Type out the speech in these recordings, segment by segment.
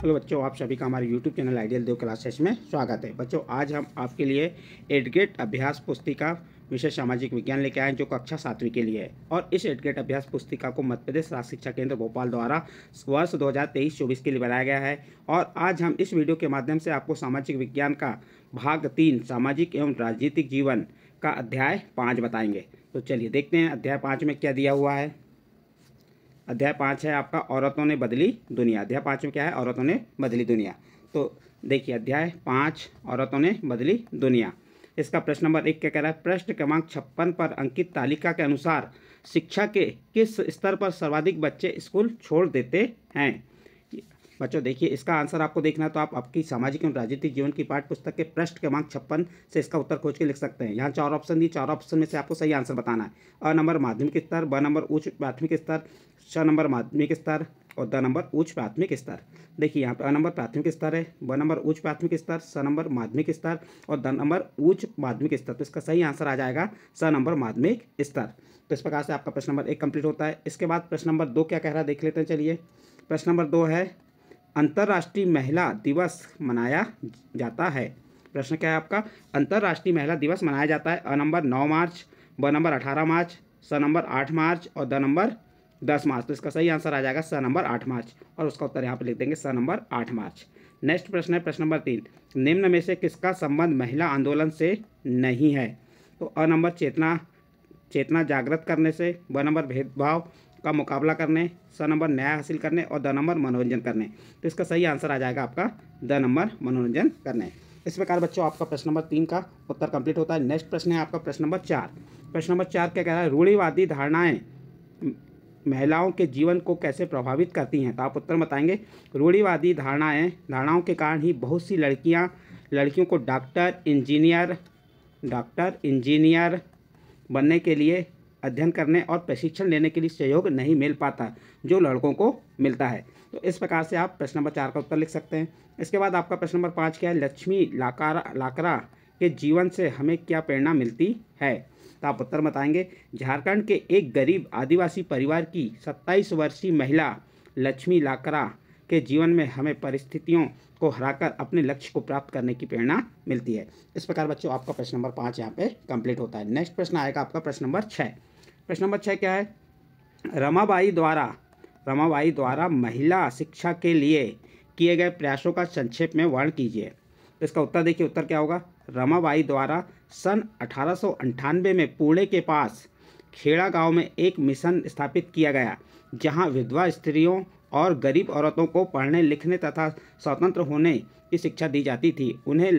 hello बच्चों आप सभी का हमारे YouTube channel ideal Dev classes में स्वागत है बच्चों आज हम आपके लिए एडगेट अभ्यास पुस्तिका विषय सामाजिक विज्ञान लेके आए हैं जो कक्षा सातवीं के लिए है और इस एडगेट अभ्यास पुस्तिका को मध्य प्रदेश राज्य शिक्षा केंद्र भोपाल द्वारा वर्ष तेईस चौबीस के लिए बनाया गया है और आज हम इस वीडियो के माध्यम से आपको सामाजिक विज्ञान का भाग तीन सामाजिक एवं राजनीतिक जीवन का अध्याय पाँच बताएंगे तो चलिए देखते हैं अध्याय पाँच में क्या दिया हुआ है अध्याय पाँच है आपका औरतों ने बदली दुनिया अध्याय पाँच में क्या है औरतों ने बदली दुनिया तो देखिए अध्याय पाँच औरतों ने बदली दुनिया इसका प्रश्न नंबर एक क्या कह रहा है प्रश्न क्रमांक छप्पन पर अंकित तालिका के अनुसार शिक्षा के किस स्तर पर सर्वाधिक बच्चे स्कूल छोड़ देते हैं बच्चों देखिए इसका आंसर आपको देखना है तो आप आपकी सामाजिक एवं राजनीतिक जीवन की पाठ पुस्तक के प्रश्न क्रमांक छप्पन से इसका उत्तर खोज के लिख सकते हैं यहाँ चार ऑप्शन दिए चार ऑप्शन में से आपको सही आंसर बताना है अ नंबर माध्यमिक स्तर ब नंबर उच्च प्राथमिक स्तर छ नंबर माध्यमिक स्तर और द नंबर उच्च प्राथमिक स्तर देखिए यहाँ पे अ नंबर प्राथमिक स्तर है ब नंबर उच्च प्राथमिक स्तर स नंबर माध्यमिक स्तर और द नंबर उच्च माध्यमिक स्तर तो इसका सही आंसर आ जाएगा स नंबर माध्यमिक स्तर तो इस प्रकार से आपका प्रश्न नंबर एक कंप्लीट होता है इसके बाद प्रश्न नंबर दो क्या कह रहा है देख लेते हैं चलिए प्रश्न नंबर दो है अंतर्राष्ट्रीय महिला दिवस मनाया जाता है प्रश्न क्या है आपका अंतर्राष्ट्रीय महिला दिवस मनाया जाता है अ नंबर नौ मार्च ब नंबर अठारह मार्च स नंबर आठ मार्च और द नंबर दस मार्च तो इसका सही आंसर आ जाएगा स नंबर आठ मार्च और उसका उत्तर यहाँ पर लिख देंगे स नंबर आठ मार्च नेक्स्ट प्रश्न है प्रश्न नंबर तीन निम्न में से किसका संबंध महिला आंदोलन से नहीं है तो अ नंबर चेतना चेतना जागृत करने से ब नंबर भेदभाव का मुकाबला करने स नंबर न्याय हासिल करने और द नंबर मनोरंजन करने तो इसका सही आंसर आ जाएगा आपका द नंबर मनोरंजन करने इस प्रकार बच्चों आपका प्रश्न नंबर तीन का उत्तर कंप्लीट होता है नेक्स्ट प्रश्न है आपका प्रश्न नंबर चार प्रश्न नंबर चार क्या कह रहा है रूढ़ीवादी धारणाएं महिलाओं के जीवन को कैसे प्रभावित करती हैं तो आप उत्तर बताएंगे रूढ़ीवादी धारणाएं धारणाओं के कारण ही बहुत सी लड़कियां लड़कियों को डॉक्टर इंजीनियर डॉक्टर इंजीनियर बनने के लिए अध्ययन करने और प्रशिक्षण लेने के लिए सहयोग नहीं मिल पाता जो लड़कों को मिलता है तो इस प्रकार से आप प्रश्न नंबर चार का उत्तर लिख सकते हैं इसके बाद आपका प्रश्न नंबर पाँच क्या है लक्ष्मी लाकारा लाकरा के जीवन से हमें क्या प्रेरणा मिलती है तो आप उत्तर बताएंगे झारखंड के एक गरीब आदिवासी परिवार की सत्ताईस वर्षीय महिला लक्ष्मी लाकरा के जीवन में हमें परिस्थितियों को हराकर अपने लक्ष्य को प्राप्त करने की प्रेरणा मिलती है इस प्रकार बच्चों आपका प्रश्न नंबर पाँच यहाँ पे कंप्लीट होता है नेक्स्ट प्रश्न आएगा आपका प्रश्न नंबर छः प्रश्न नंबर छः क्या है रमाबाई द्वारा रमाबाई द्वारा महिला शिक्षा के लिए किए गए प्रयासों का संक्षेप में वर्ण कीजिए तो इसका उत्तर देखिए उत्तर क्या होगा रमाबाई द्वारा सन अठारह में पुणे के पास खेड़ा गांव में एक मिशन स्थापित किया गया जहां विधवा स्त्रियों और गरीब औरतों को पढ़ने लिखने तथा स्वतंत्र होने की शिक्षा दी जाती थी उन्हें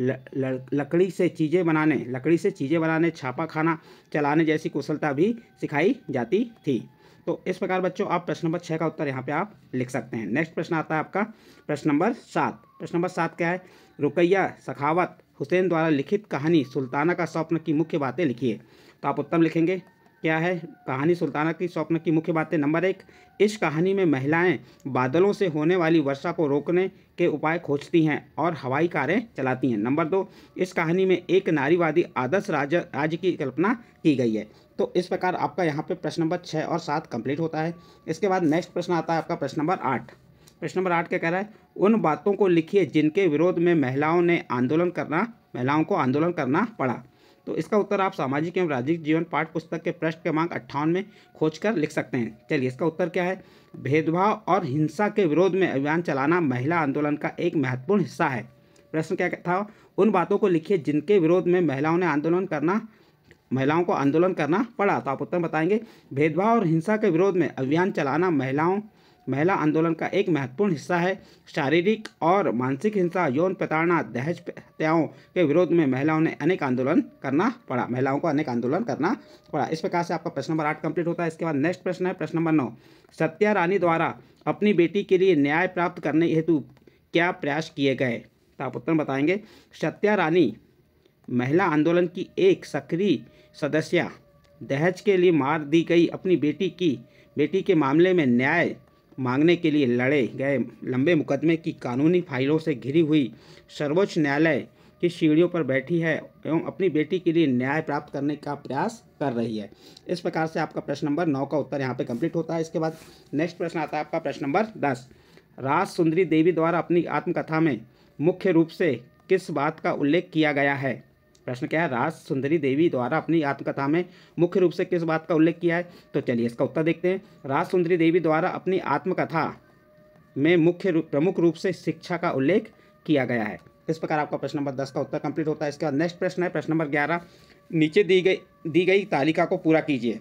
ल, ल, लकड़ी से चीज़ें बनाने लकड़ी से चीज़ें बनाने छापा खाना चलाने जैसी कुशलता भी सिखाई जाती थी तो इस प्रकार बच्चों आप प्रश्न नंबर छः का उत्तर यहाँ पे आप लिख सकते हैं नेक्स्ट प्रश्न आता है आपका प्रश्न नंबर सात प्रश्न नंबर सात क्या है रुकैया सखावत हुसैन द्वारा लिखित कहानी सुल्ताना का स्वप्न की मुख्य बातें लिखिए तो आप उत्तम लिखेंगे क्या है कहानी सुल्ताना की स्वप्न की मुख्य बातें नंबर एक इस कहानी में महिलाएं बादलों से होने वाली वर्षा को रोकने के उपाय खोजती हैं और हवाई कारें चलाती हैं नंबर दो इस कहानी में एक नारीवादी आदर्श राज्य राज्य की कल्पना की गई है तो इस प्रकार आपका यहाँ पे प्रश्न नंबर छः और सात कंप्लीट होता है इसके बाद नेक्स्ट प्रश्न आता है आपका प्रश्न नंबर आठ प्रश्न नंबर आठ क्या कह रहा है उन बातों को लिखिए जिनके विरोध में महिलाओं ने आंदोलन करना महिलाओं को आंदोलन करना पड़ा तो इसका उत्तर आप सामाजिक एवं राजनीतिक जीवन पाठ पुस्तक के प्रश्न क्रमांक अट्ठावन में खोज कर लिख सकते हैं चलिए इसका उत्तर क्या है भेदभाव और हिंसा के विरोध में अभियान चलाना महिला आंदोलन का एक महत्वपूर्ण हिस्सा है प्रश्न क्या था उन बातों को लिखिए जिनके विरोध में महिलाओं ने आंदोलन करना महिलाओं को आंदोलन करना पड़ा तो आप उत्तर बताएंगे भेदभाव और हिंसा के विरोध में अभियान चलाना महिलाओं महिला आंदोलन का एक महत्वपूर्ण हिस्सा है शारीरिक और मानसिक हिंसा यौन प्रताड़ना दहेज हत्याओं के विरोध में महिलाओं ने अनेक आंदोलन करना पड़ा महिलाओं को अनेक आंदोलन करना पड़ा इस प्रकार से आपका प्रश्न नंबर आठ कंप्लीट होता है इसके बाद नेक्स्ट प्रश्न है प्रश्न नंबर नौ सत्या रानी द्वारा अपनी बेटी के लिए न्याय प्राप्त करने हेतु क्या प्रयास किए गए तो आप उत्तर बताएंगे सत्या रानी महिला आंदोलन की एक सक्रिय सदस्य दहेज के लिए मार दी गई अपनी बेटी की बेटी के मामले में न्याय मांगने के लिए लड़े गए लंबे मुकदमे की कानूनी फाइलों से घिरी हुई सर्वोच्च न्यायालय की सीढ़ियों पर बैठी है एवं अपनी बेटी के लिए न्याय प्राप्त करने का प्रयास कर रही है इस प्रकार से आपका प्रश्न नंबर नौ का उत्तर यहाँ पे कंप्लीट होता है इसके बाद नेक्स्ट प्रश्न आता है आपका प्रश्न नंबर दस राज सुंदरी देवी द्वारा अपनी आत्मकथा में मुख्य रूप से किस बात का उल्लेख किया गया है प्रश्न क्या है राज सुंदरी देवी द्वारा अपनी आत्मकथा में मुख्य रूप से किस बात का उल्लेख किया है तो चलिए इसका उत्तर देखते हैं राज सुंदरी देवी द्वारा अपनी आत्मकथा में मुख्य प्रमुख रूप से शिक्षा का उल्लेख किया गया है इस प्रकार आपका प्रश्न नंबर दस का उत्तर कंप्लीट होता है इसके बाद नेक्स्ट प्रश्न है प्रश्न नंबर ग्यारह नीचे दी गई दी गई तालिका को पूरा कीजिए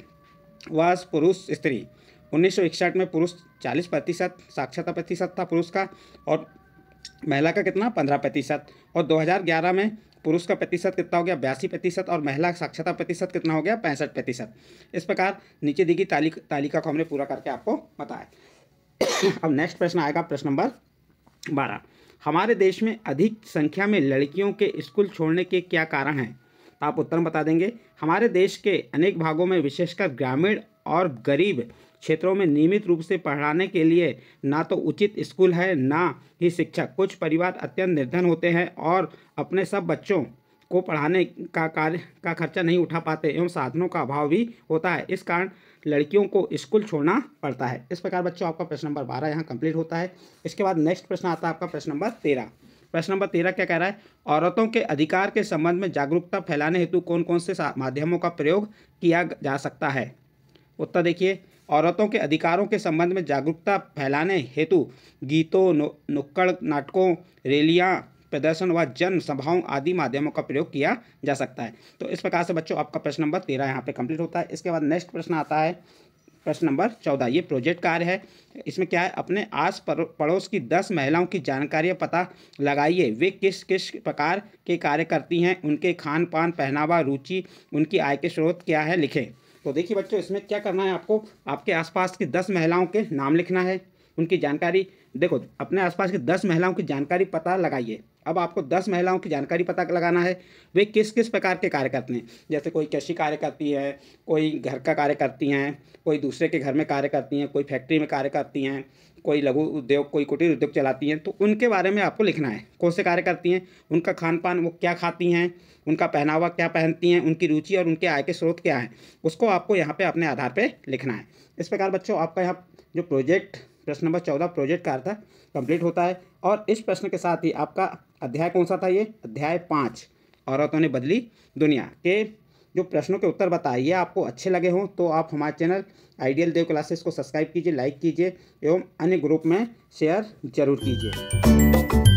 वास पुरुष स्त्री उन्नीस में पुरुष चालीस प्रतिशत साक्षरता प्रतिशत था पुरुष का और महिला का कितना पंद्रह प्रतिशत और 2011 में पुरुष का प्रतिशत कितना हो गया बयासी प्रतिशत और महिला साक्षरता प्रतिशत कितना हो गया पैंसठ प्रतिशत इस प्रकार नीचे दी गई तालिक, तालिका को हमने पूरा करके आपको बताया अब नेक्स्ट प्रश्न आएगा प्रश्न नंबर बारह हमारे देश में अधिक संख्या में लड़कियों के स्कूल छोड़ने के क्या कारण हैं तो आप उत्तर बता देंगे हमारे देश के अनेक भागों में विशेषकर ग्रामीण और गरीब क्षेत्रों में नियमित रूप से पढ़ाने के लिए ना तो उचित स्कूल है ना ही शिक्षक कुछ परिवार अत्यंत निर्धन होते हैं और अपने सब बच्चों को पढ़ाने का कार्य का खर्चा नहीं उठा पाते एवं साधनों का अभाव भी होता है इस कारण लड़कियों को स्कूल छोड़ना पड़ता है इस प्रकार बच्चों आपका प्रश्न नंबर बारह यहाँ कंप्लीट होता है इसके बाद नेक्स्ट प्रश्न आता है आपका प्रश्न नंबर तेरह प्रश्न नंबर तेरह क्या कह रहा है औरतों के अधिकार के संबंध में जागरूकता फैलाने हेतु कौन कौन से माध्यमों का प्रयोग किया जा सकता है उत्तर देखिए औरतों के अधिकारों के संबंध में जागरूकता फैलाने हेतु गीतों नुक्कड़ नाटकों रैलियाँ प्रदर्शन व जन सभाओं आदि माध्यमों का प्रयोग किया जा सकता है तो इस प्रकार से बच्चों आपका प्रश्न नंबर तेरह यहाँ पे कंप्लीट होता है इसके बाद नेक्स्ट प्रश्न आता है प्रश्न नंबर चौदह ये प्रोजेक्ट कार्य है इसमें क्या है अपने आस पड़ोस की दस महिलाओं की जानकारी पता लगाइए वे किस किस प्रकार के कार्य करती हैं उनके खान पान पहनावा रुचि उनकी आय के स्रोत क्या है लिखें तो देखिए बच्चों इसमें क्या करना है आपको आपके आसपास की दस महिलाओं के नाम लिखना है उनकी जानकारी देखो अपने आसपास की दस महिलाओं की जानकारी पता लगाइए अब आपको दस महिलाओं की जानकारी पता लगाना है वे किस किस प्रकार के कार्य करते हैं जैसे कोई कृषि कार्य करती है कोई घर का कार्य करती हैं कोई दूसरे के घर में कार्य करती हैं कोई फैक्ट्री में कार्य करती हैं कोई लघु उद्योग कोई कुटीर उद्योग चलाती हैं तो उनके बारे में आपको लिखना है कौन से कार्य करती हैं उनका खान पान वो क्या खाती हैं उनका पहनावा क्या पहनती हैं उनकी रुचि और उनके आय के स्रोत क्या हैं उसको आपको यहाँ पे अपने आधार पे लिखना है इस प्रकार बच्चों आपका यहाँ जो प्रोजेक्ट प्रश्न नंबर चौदह प्रोजेक्ट कार्य था कंप्लीट होता है और इस प्रश्न के साथ ही आपका अध्याय कौन सा था ये अध्याय पाँच औरतों ने बदली दुनिया के जो प्रश्नों के उत्तर बताइए आपको अच्छे लगे हों तो आप हमारे चैनल आइडियल देव क्लासेस को सब्सक्राइब कीजिए लाइक कीजिए एवं अन्य ग्रुप में शेयर जरूर कीजिए